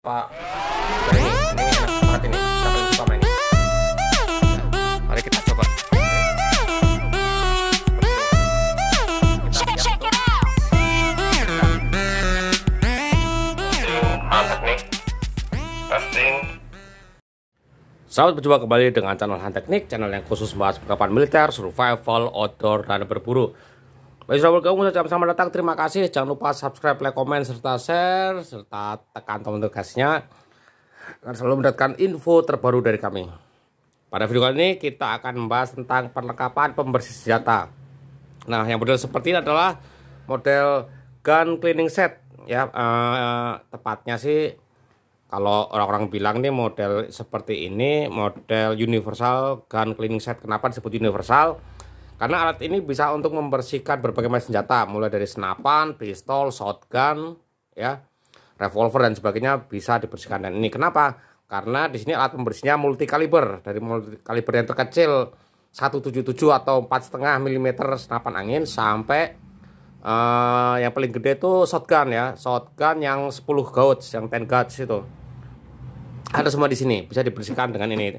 Pak ini, ini, ini, Mari kita coba Selamat berjumpa kembali dengan channel Han Teknik, channel yang khusus membahas perkapan militer, survival, outdoor, dan berburu. Baik, sahabat bergabung ucap selamat datang. Terima kasih. Jangan lupa subscribe, like, komen, serta share, serta tekan tombol tugasnya. Dan selalu mendapatkan info terbaru dari kami. Pada video kali ini kita akan membahas tentang perlengkapan pembersih senjata. Nah, yang model seperti ini adalah model gun cleaning set. Ya, eh, tepatnya sih kalau orang-orang bilang nih model seperti ini model universal gun cleaning set. Kenapa disebut universal? Karena alat ini bisa untuk membersihkan berbagai macam senjata, mulai dari senapan, pistol, shotgun, ya, revolver dan sebagainya bisa dibersihkan. Dan ini kenapa? Karena di sini alat pembersihnya multi kaliber, dari multi kaliber yang terkecil 177 atau 4,5 mm senapan angin sampai uh, yang paling gede itu shotgun ya, shotgun yang 10 gauge, yang 10 gauge itu. Ada semua di sini, bisa dibersihkan dengan ini.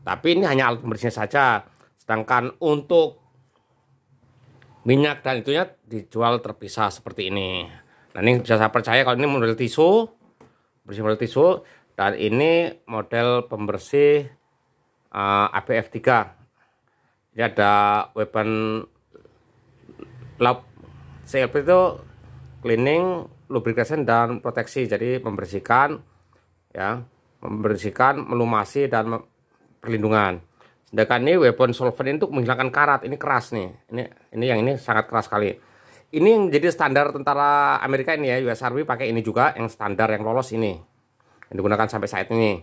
Tapi ini hanya alat pembersihnya saja. Sedangkan untuk minyak dan itunya dijual terpisah seperti ini. Nah ini bisa saya percaya kalau ini model tisu, bersih model tisu dan ini model pembersih uh, ABF 3. Ini ada weapon lab CLP itu cleaning, lubrication dan proteksi. Jadi membersihkan ya, membersihkan, melumasi dan perlindungan. Sedangkan ini weapon solvent untuk menghilangkan karat. Ini keras nih. Ini ini yang ini sangat keras sekali. Ini yang jadi standar tentara Amerika ini ya, US Army pakai ini juga yang standar yang lolos ini. Yang digunakan sampai saat ini.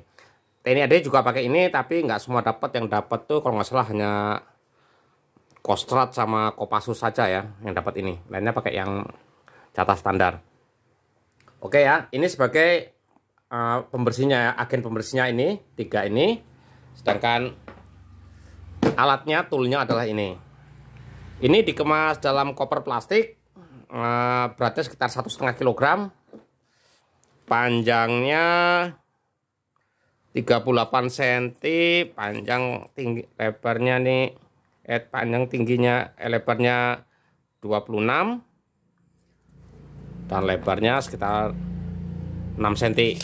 TNI AD juga pakai ini tapi nggak semua dapat yang dapat tuh kalau nggak salah hanya Kostrat sama Kopassus saja ya yang dapat ini. Lainnya pakai yang jatah standar. Oke ya, ini sebagai uh, pembersihnya ya, agen pembersihnya ini tiga ini. Sedangkan alatnya toolnya adalah ini ini dikemas dalam koper plastik eh, beratnya sekitar satu setengah kilogram panjangnya 38 cm panjang tinggi lebarnya nih eh, panjang tingginya eh, lebarnya 26 dan lebarnya sekitar 6 cm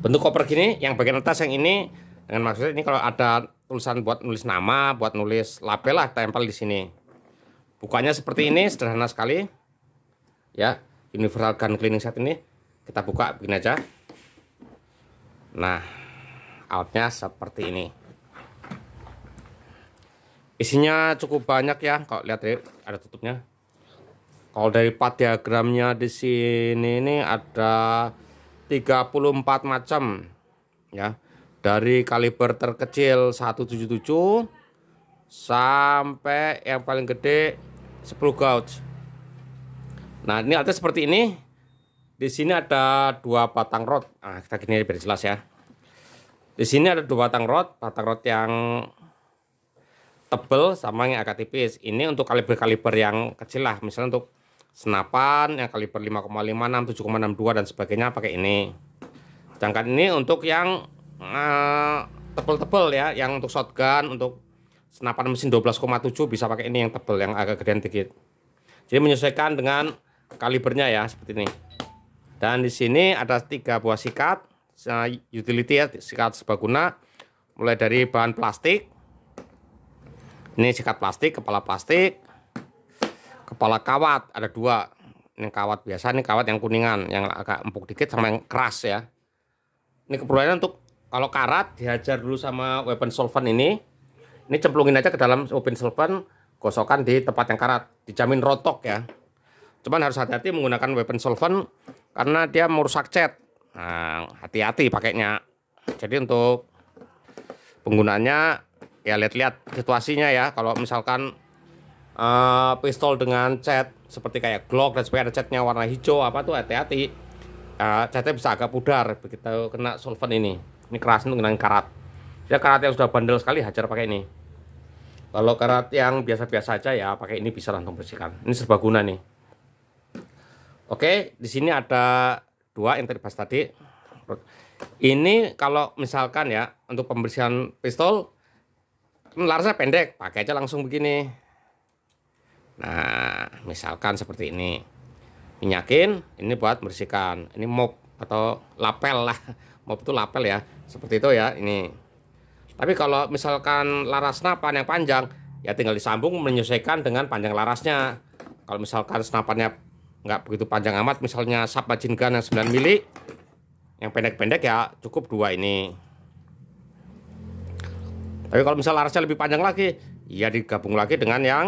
bentuk koper gini yang bagian atas yang ini dengan maksudnya ini kalau ada tulisan buat nulis nama, buat nulis label lah tempel di sini. Bukanya seperti ini, sederhana sekali. Ya, universal gun cleaning set ini kita buka begini aja. Nah, outnya seperti ini. Isinya cukup banyak ya, kalau lihat ya, ada tutupnya. Kalau dari part diagramnya di sini ini ada 34 macam ya dari kaliber terkecil 177 sampai yang paling gede 10 gauge. Nah, ini artinya seperti ini. Di sini ada dua batang rod. Nah, kita gini biar jelas ya. Di sini ada dua batang rod, batang rod yang tebel sama yang agak tipis. Ini untuk kaliber-kaliber yang kecil lah, misalnya untuk senapan yang kaliber 5,56, 7,62 dan sebagainya pakai ini. Sedangkan ini untuk yang Eh, tebel-tebel ya yang untuk shotgun untuk senapan mesin 12,7 bisa pakai ini yang tebel yang agak gedean dikit jadi menyesuaikan dengan kalibernya ya seperti ini dan di sini ada tiga buah sikat eh, utility ya sikat sebaguna mulai dari bahan plastik ini sikat plastik kepala plastik kepala kawat ada dua ini kawat biasa ini kawat yang kuningan yang agak empuk dikit sama yang keras ya ini keperluannya untuk kalau karat dihajar dulu sama weapon solvent ini. Ini cemplungin aja ke dalam weapon solvent, gosokan di tempat yang karat, dijamin rotok ya. Cuman harus hati-hati menggunakan weapon solvent karena dia merusak cat. Nah, hati-hati pakainya. Jadi untuk penggunaannya ya lihat-lihat situasinya ya. Kalau misalkan uh, pistol dengan cat seperti kayak Glock dan sebagainya catnya warna hijau apa tuh hati-hati. Uh, catnya bisa agak pudar begitu kena solvent ini ini keras kerasin dengan karat ya karat yang sudah bandel sekali hajar pakai ini kalau karat yang biasa-biasa aja ya pakai ini bisa langsung bersihkan ini serbaguna nih oke di sini ada dua yang terlepas tadi ini kalau misalkan ya untuk pembersihan pistol larasnya pendek pakai aja langsung begini nah misalkan seperti ini minyakin ini buat bersihkan. ini mop atau lapel lah mop itu lapel ya seperti itu ya ini tapi kalau misalkan laras senapan yang panjang ya tinggal disambung menyesuaikan dengan panjang larasnya kalau misalkan senapannya nggak begitu panjang amat misalnya sap bajingan yang 9 mili yang pendek-pendek ya cukup dua ini tapi kalau misal larasnya lebih panjang lagi ya digabung lagi dengan yang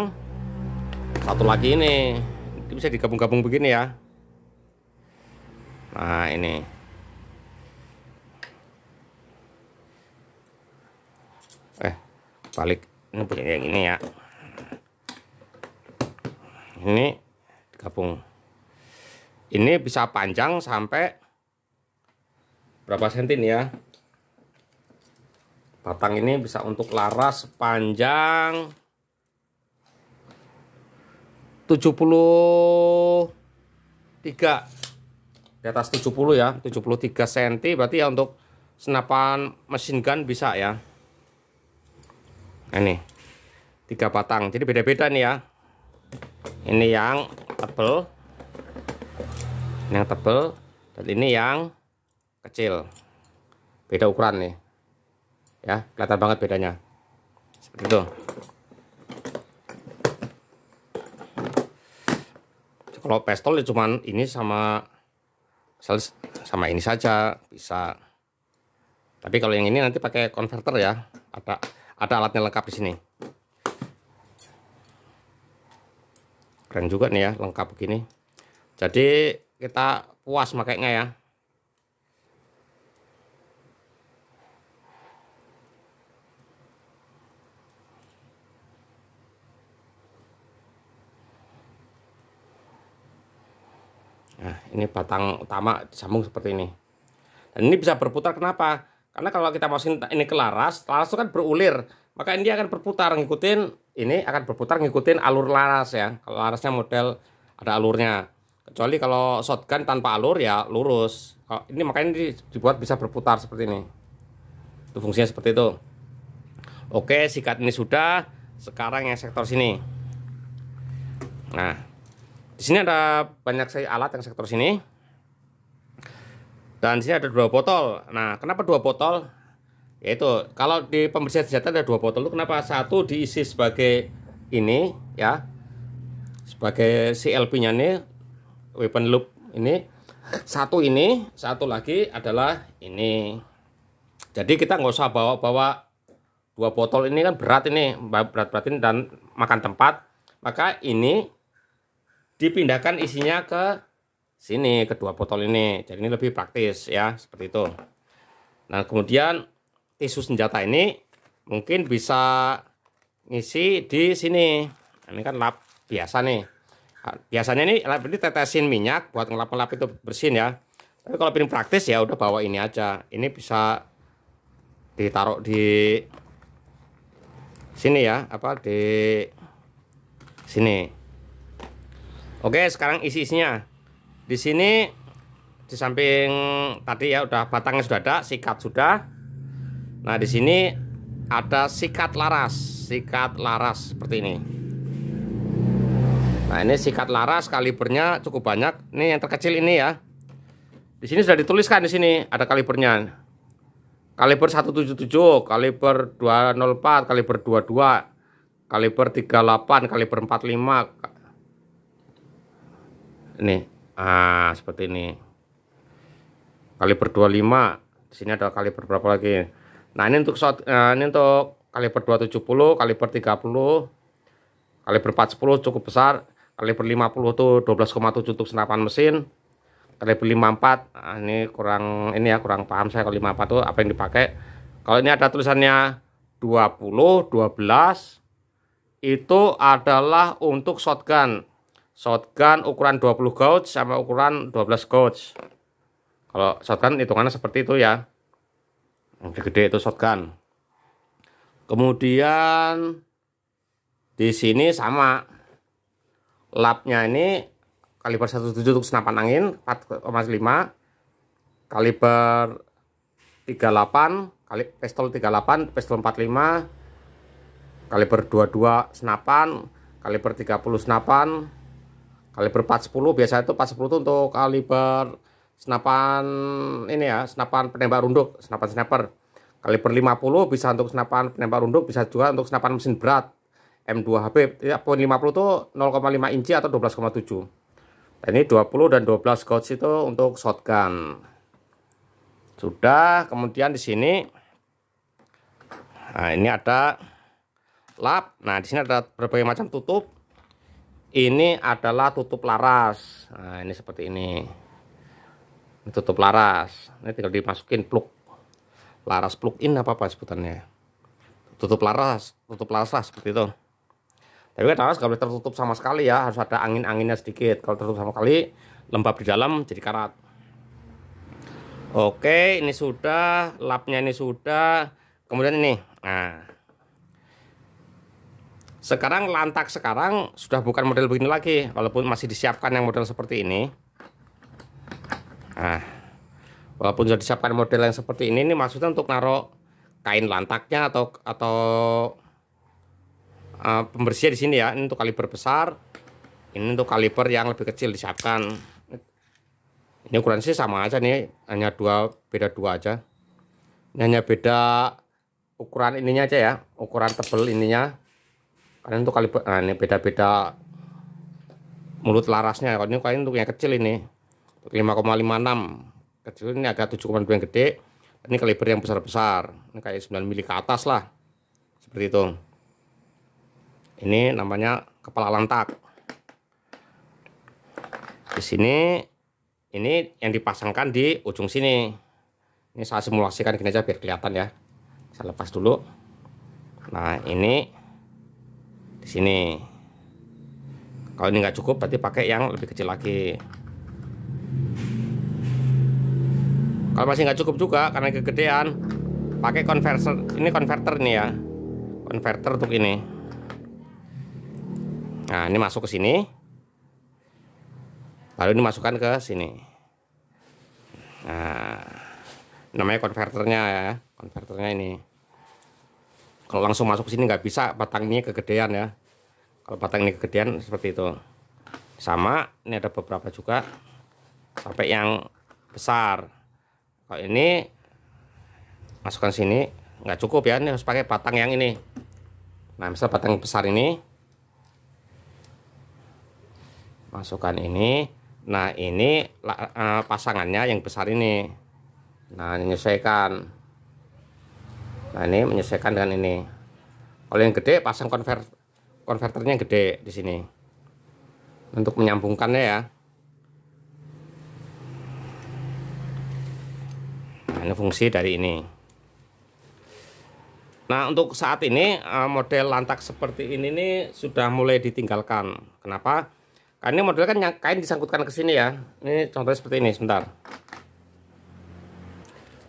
satu lagi ini, ini bisa digabung-gabung begini ya nah ini balik ini punya yang ini ya ini gabung ini bisa panjang sampai berapa senti nih ya batang ini bisa untuk laras panjang 73 di atas 70 ya 73 cm berarti ya untuk senapan mesin gun bisa ya Nah, ini tiga batang jadi beda-beda nih ya ini yang tebel ini yang tebel dan ini yang kecil beda ukuran nih ya kelihatan banget bedanya seperti itu kalau pistol ya cuman ini sama sama ini saja bisa tapi kalau yang ini nanti pakai konverter ya ada ada alatnya lengkap di sini keren juga nih ya lengkap begini jadi kita puas makainya ya Nah, ini batang utama disambung seperti ini. Dan ini bisa berputar kenapa? Karena kalau kita masukin ini ke laras, laras itu kan berulir. Maka ini akan berputar ngikutin ini akan berputar ngikutin alur laras ya. Kalau larasnya model ada alurnya. Kecuali kalau shotgun tanpa alur ya lurus. Kalau ini makanya ini dibuat bisa berputar seperti ini. Itu fungsinya seperti itu. Oke, sikat ini sudah. Sekarang yang sektor sini. Nah, di sini ada banyak sekali alat yang sektor sini. Dan sini ada dua botol. Nah, kenapa dua botol? Yaitu kalau di pembersihan senjata ada dua botol itu kenapa satu diisi sebagai ini ya. Sebagai CLP-nya nih weapon loop ini. Satu ini, satu lagi adalah ini. Jadi kita nggak usah bawa-bawa dua botol ini kan berat ini, berat-beratin dan makan tempat. Maka ini dipindahkan isinya ke sini kedua botol ini jadi ini lebih praktis ya seperti itu nah kemudian tisu senjata ini mungkin bisa ngisi di sini nah, ini kan lap biasa nih nah, biasanya ini lap ini tetesin minyak buat ngelap-ngelap itu bersin ya tapi kalau pilih praktis ya udah bawa ini aja ini bisa ditaruh di sini ya apa di sini oke sekarang isi isinya di sini di samping tadi ya udah batangnya sudah ada, sikat sudah. Nah, di sini ada sikat laras, sikat laras seperti ini. Nah, ini sikat laras kalibernya cukup banyak. Ini yang terkecil ini ya. Di sini sudah dituliskan di sini ada kalibernya. Kaliber 177, kaliber 204, kaliber 22, kaliber 38, kaliber 45. Ini ah seperti ini kaliber 25 di sini ada kaliber berapa lagi nah ini untuk shot nah, eh, ini untuk kaliber 270 kaliber 30 kaliber 410 cukup besar kaliber 50 tuh 12,7 untuk senapan mesin kaliber 54 nah, ini kurang ini ya kurang paham saya kalau 54 tuh apa yang dipakai kalau ini ada tulisannya 20 12 itu adalah untuk shotgun shotgun ukuran 20 gauge sama ukuran 12 gauge kalau shotgun hitungannya seperti itu ya yang gede itu shotgun kemudian di sini sama lapnya ini kaliber 17 untuk senapan angin 4,5 kaliber 38 kali pistol 38 pistol 45 kaliber 22 senapan kaliber 30 senapan kaliber 410 biasa itu 410 itu untuk kaliber senapan ini ya senapan penembak runduk senapan sniper kaliber 50 bisa untuk senapan penembak runduk bisa juga untuk senapan mesin berat m 2 HP ya, poin 50 itu 0,5 inci atau 12,7 dan ini 20 dan 12 gauge itu untuk shotgun sudah kemudian di sini nah ini ada lap nah di sini ada berbagai macam tutup ini adalah tutup laras nah, ini seperti ini ini tutup laras ini tinggal dimasukin plug laras plug in apa apa sebutannya tutup laras tutup laras lah, seperti itu tapi kan laras nggak boleh tertutup sama sekali ya harus ada angin anginnya sedikit kalau tertutup sama sekali lembab di dalam jadi karat oke ini sudah lapnya ini sudah kemudian ini nah sekarang lantak sekarang sudah bukan model begini lagi, walaupun masih disiapkan yang model seperti ini. Nah, walaupun sudah disiapkan model yang seperti ini, ini maksudnya untuk naruh kain lantaknya atau atau uh, eh, pembersih di sini ya. Ini untuk kaliber besar, ini untuk kaliber yang lebih kecil disiapkan. Ini ukuran sih sama aja nih, hanya dua beda dua aja. Ini hanya beda ukuran ininya aja ya, ukuran tebel ininya kalian tuh kali nah ini beda-beda mulut larasnya kalau ini kalian untuk yang kecil ini 5,56 kecil ini agak 7,2 yang gede ini kaliber yang besar-besar ini kayak 9 mili ke atas lah seperti itu ini namanya kepala lantak di sini ini yang dipasangkan di ujung sini ini saya simulasikan gini aja biar kelihatan ya saya lepas dulu nah ini sini kalau ini nggak cukup berarti pakai yang lebih kecil lagi kalau masih nggak cukup juga karena kegedean pakai converter ini converter nih ya converter untuk ini nah ini masuk ke sini lalu ini masukkan ke sini nah namanya konverternya ya konverternya ini kalau langsung masuk ke sini nggak bisa batangnya kegedean ya kalau ini kegedean seperti itu sama ini ada beberapa juga sampai yang besar kalau ini masukkan sini nggak cukup ya ini harus pakai batang yang ini nah misal batang besar ini masukkan ini nah ini eh, pasangannya yang besar ini nah menyesuaikan nah ini menyesuaikan dengan ini kalau yang gede pasang konver konverternya gede di sini untuk menyambungkannya ya nah ini fungsi dari ini nah untuk saat ini eh, model lantak seperti ini nih sudah mulai ditinggalkan kenapa karena ini model kan kain disangkutkan ke sini ya ini contohnya seperti ini sebentar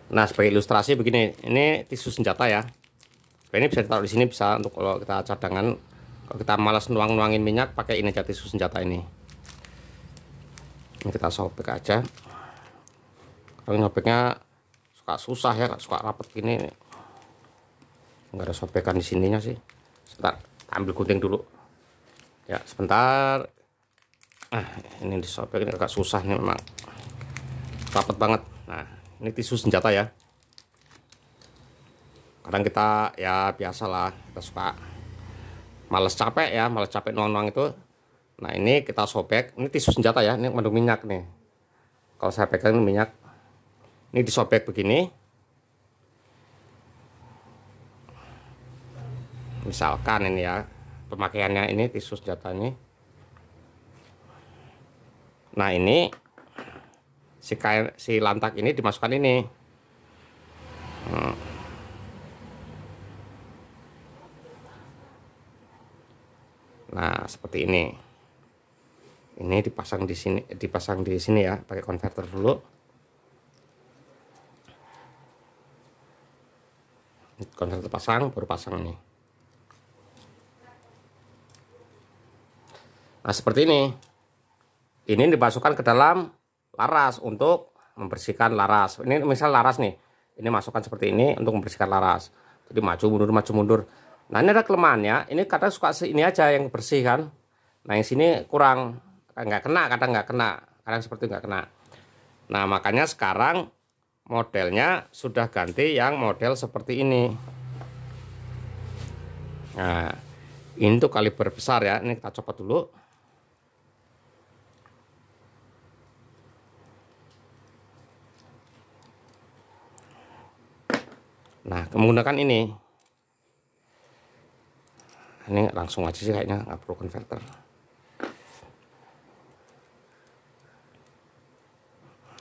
nah sebagai ilustrasi begini ini tisu senjata ya nah, ini bisa ditaruh di sini bisa untuk kalau kita cadangan kalau kita malas nuang-nuangin minyak pakai ini jati tisu senjata ini ini kita sobek aja kalau nyobeknya suka susah ya suka rapet gini Enggak ada sobekan di sininya sih sebentar ambil gunting dulu ya sebentar nah ini disobek ini agak susah nih memang rapet banget nah ini tisu senjata ya kadang kita ya biasalah kita suka males capek ya males capek nuang-nuang itu nah ini kita sobek ini tisu senjata ya ini mengandung minyak nih kalau saya pegang ini minyak ini disobek begini misalkan ini ya pemakaiannya ini tisu senjata ini nah ini si kain si lantak ini dimasukkan ini hmm. Nah, seperti ini. Ini dipasang di sini, dipasang di sini ya, pakai konverter dulu. Konverter pasang, baru pasang ini. Nah, seperti ini. Ini dimasukkan ke dalam laras untuk membersihkan laras. Ini misal laras nih. Ini masukkan seperti ini untuk membersihkan laras. Jadi maju mundur maju mundur. Nah ini ada kelemahannya, ini kadang suka ini aja yang bersih kan. Nah yang sini kurang, nggak kena, kadang nggak kena, kadang seperti nggak kena. Nah makanya sekarang modelnya sudah ganti yang model seperti ini. Nah ini tuh kaliber besar ya, ini kita copot dulu. Nah menggunakan ini ini langsung aja sih kayaknya nggak perlu konverter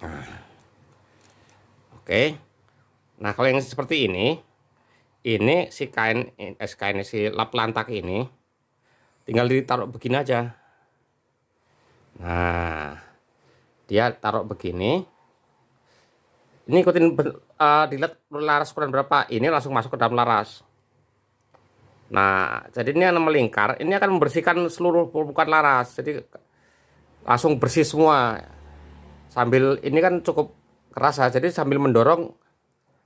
nah oke nah kalau yang seperti ini ini si kain eh, skn kain si lap lantak ini tinggal ditaruh begini aja nah dia taruh begini ini ikutin uh, dilihat laras ukuran berapa ini langsung masuk ke dalam laras Nah, jadi ini yang melingkar, ini akan membersihkan seluruh permukaan laras. Jadi langsung bersih semua. Sambil ini kan cukup keras ya, jadi sambil mendorong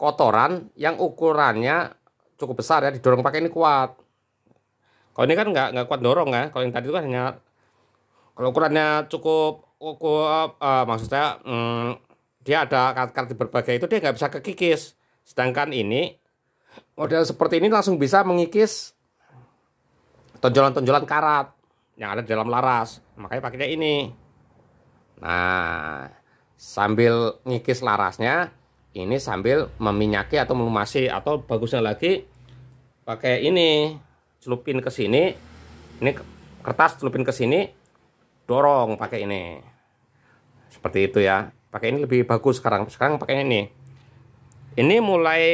kotoran yang ukurannya cukup besar ya didorong pakai ini kuat. Kalau ini kan nggak nggak kuat dorong ya. Kalau yang tadi itu kan hanya kalau ukurannya cukup cukup uh, maksudnya hmm, dia ada kart berbagai itu dia nggak bisa kekikis. Sedangkan ini Model seperti ini langsung bisa mengikis tonjolan-tonjolan karat yang ada di dalam laras. Makanya pakainya ini. Nah, sambil ngikis larasnya, ini sambil meminyaki atau melumasi atau bagusnya lagi pakai ini celupin ke sini. Ini kertas celupin ke sini, dorong pakai ini. Seperti itu ya. Pakai ini lebih bagus sekarang. Sekarang pakai ini. Ini mulai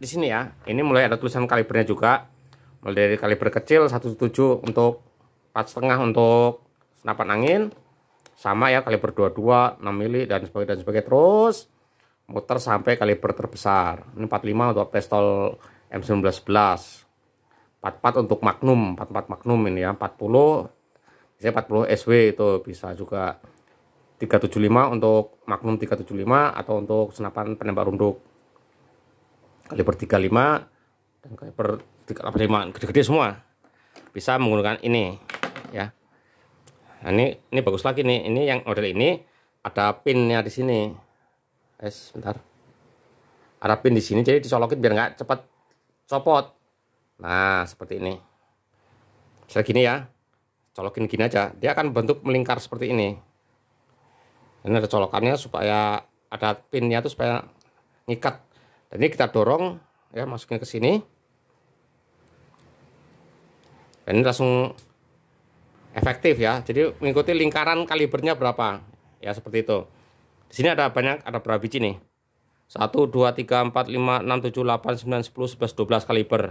di sini ya ini mulai ada tulisan kalibernya juga mulai dari kaliber kecil 17 untuk 4,5 untuk senapan angin sama ya kaliber 22 6 mili dan sebagainya dan sebagainya terus muter sampai kaliber terbesar ini 45 untuk pistol M1911 44 untuk Magnum 44 Magnum ini ya 40 bisa 40 SW itu bisa juga 375 untuk Magnum 375 atau untuk senapan penembak runduk kali per 35 dan kali per 35 gede-gede semua bisa menggunakan ini ya nah, ini ini bagus lagi nih ini yang model ini ada pinnya di sini es eh, sebentar. ada pin di sini jadi disolokin biar nggak cepat copot nah seperti ini saya gini ya colokin gini aja dia akan bentuk melingkar seperti ini ini ada colokannya supaya ada pinnya tuh supaya ngikat dan ini kita dorong ya masuknya ke sini. Dan ini langsung efektif ya. Jadi mengikuti lingkaran kalibernya berapa. Ya seperti itu. Di sini ada banyak ada berapa biji nih? 1 2 3 4 5 6 7 8 9 10 11 12 kaliber.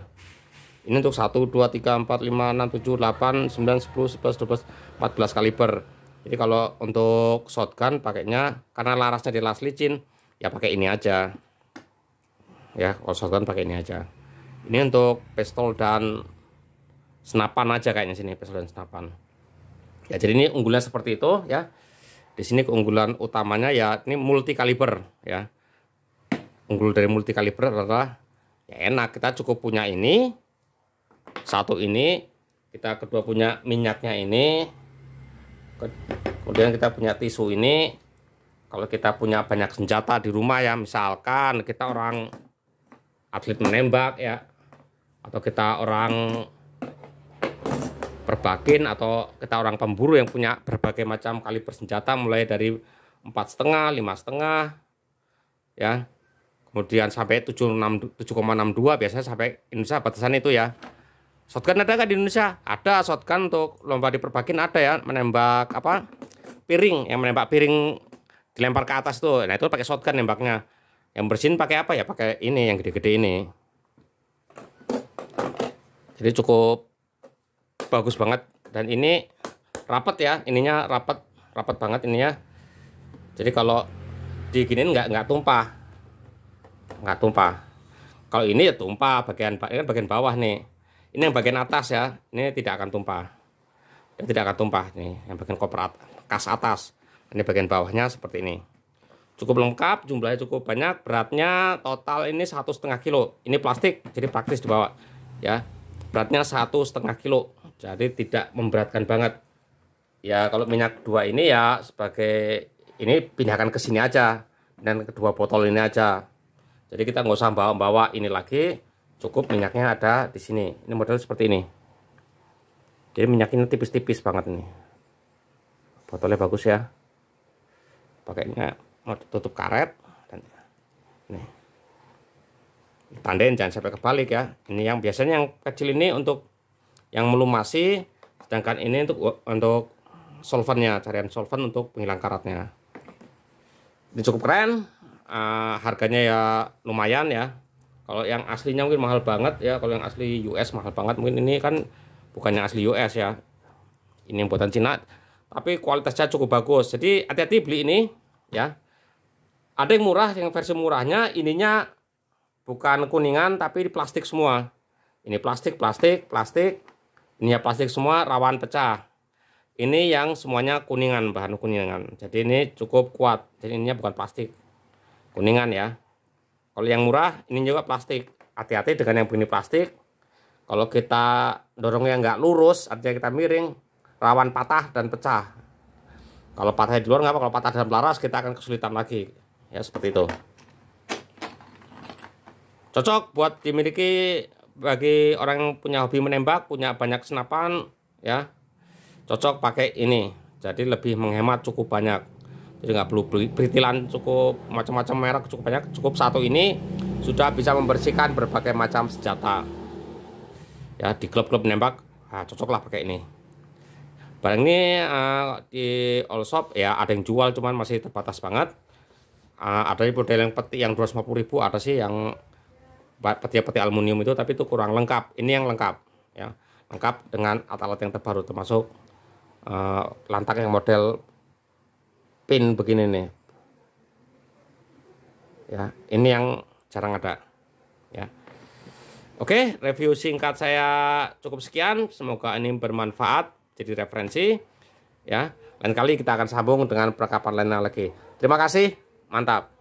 Ini untuk 1 2 3 4 5 6 7 8 9 10 11 12 14 kaliber. Jadi kalau untuk shotgun pakainya karena larasnya di las licin ya pakai ini aja ya kalau shotgun pakai ini aja ini untuk pistol dan senapan aja kayaknya sini pistol dan senapan ya jadi ini unggulan seperti itu ya di sini keunggulan utamanya ya ini multi kaliber ya unggul dari multi kaliber adalah ya enak kita cukup punya ini satu ini kita kedua punya minyaknya ini kemudian kita punya tisu ini kalau kita punya banyak senjata di rumah ya misalkan kita orang atlet menembak ya atau kita orang perbakin atau kita orang pemburu yang punya berbagai macam kaliber senjata mulai dari empat setengah lima setengah ya kemudian sampai tujuh koma enam dua biasanya sampai Indonesia batasan itu ya shotgun ada kan di Indonesia ada shotgun untuk lomba di perbakin ada ya menembak apa piring yang menembak piring dilempar ke atas tuh nah itu pakai shotgun nembaknya yang bersihin pakai apa ya? Pakai ini yang gede-gede ini. Jadi cukup bagus banget dan ini rapat ya. Ininya rapat rapat banget ininya. Jadi kalau diginin nggak nggak tumpah. Nggak tumpah. Kalau ini ya tumpah bagian ini bagian bawah nih. Ini yang bagian atas ya. Ini tidak akan tumpah. Ini tidak akan tumpah nih yang bagian koper atas, kas atas. Ini bagian bawahnya seperti ini cukup lengkap, jumlahnya cukup banyak, beratnya total ini satu setengah kilo. Ini plastik, jadi praktis dibawa. Ya, beratnya satu setengah kilo, jadi tidak memberatkan banget. Ya, kalau minyak dua ini ya sebagai ini pindahkan ke sini aja dan kedua botol ini aja. Jadi kita nggak usah bawa-bawa ini lagi, cukup minyaknya ada di sini. Ini model seperti ini. Jadi minyaknya tipis-tipis banget ini. Botolnya bagus ya. Pakainya tutup karet dan ini tandain jangan sampai kebalik ya ini yang biasanya yang kecil ini untuk yang melumasi sedangkan ini untuk untuk solvennya carian solven untuk penghilang karatnya ini cukup keren uh, harganya ya lumayan ya kalau yang aslinya mungkin mahal banget ya kalau yang asli US mahal banget mungkin ini kan bukan yang asli US ya ini buatan Cina tapi kualitasnya cukup bagus jadi hati-hati beli ini ya ada yang murah yang versi murahnya ininya bukan kuningan tapi di plastik semua ini plastik plastik plastik ini ya plastik semua rawan pecah ini yang semuanya kuningan bahan kuningan jadi ini cukup kuat jadi ininya bukan plastik kuningan ya kalau yang murah ini juga plastik hati-hati dengan yang begini plastik kalau kita dorong yang nggak lurus artinya kita miring rawan patah dan pecah kalau patah di luar nggak apa kalau patah dalam laras kita akan kesulitan lagi ya seperti itu cocok buat dimiliki bagi orang yang punya hobi menembak punya banyak senapan ya cocok pakai ini jadi lebih menghemat cukup banyak jadi nggak perlu beli beritilan cukup macam-macam merek cukup banyak cukup satu ini sudah bisa membersihkan berbagai macam senjata ya di klub-klub menembak nah, cocoklah pakai ini barang ini uh, di all shop ya ada yang jual cuman masih terbatas banget Ah, ada nih model yang peti yang 250 ribu ada sih yang peti-peti aluminium itu tapi itu kurang lengkap ini yang lengkap ya lengkap dengan alat-alat yang terbaru termasuk uh, lantak yang model pin begini nih ya ini yang jarang ada ya oke review singkat saya cukup sekian semoga ini bermanfaat jadi referensi ya lain kali kita akan sambung dengan perkapan lainnya lagi terima kasih Mantap.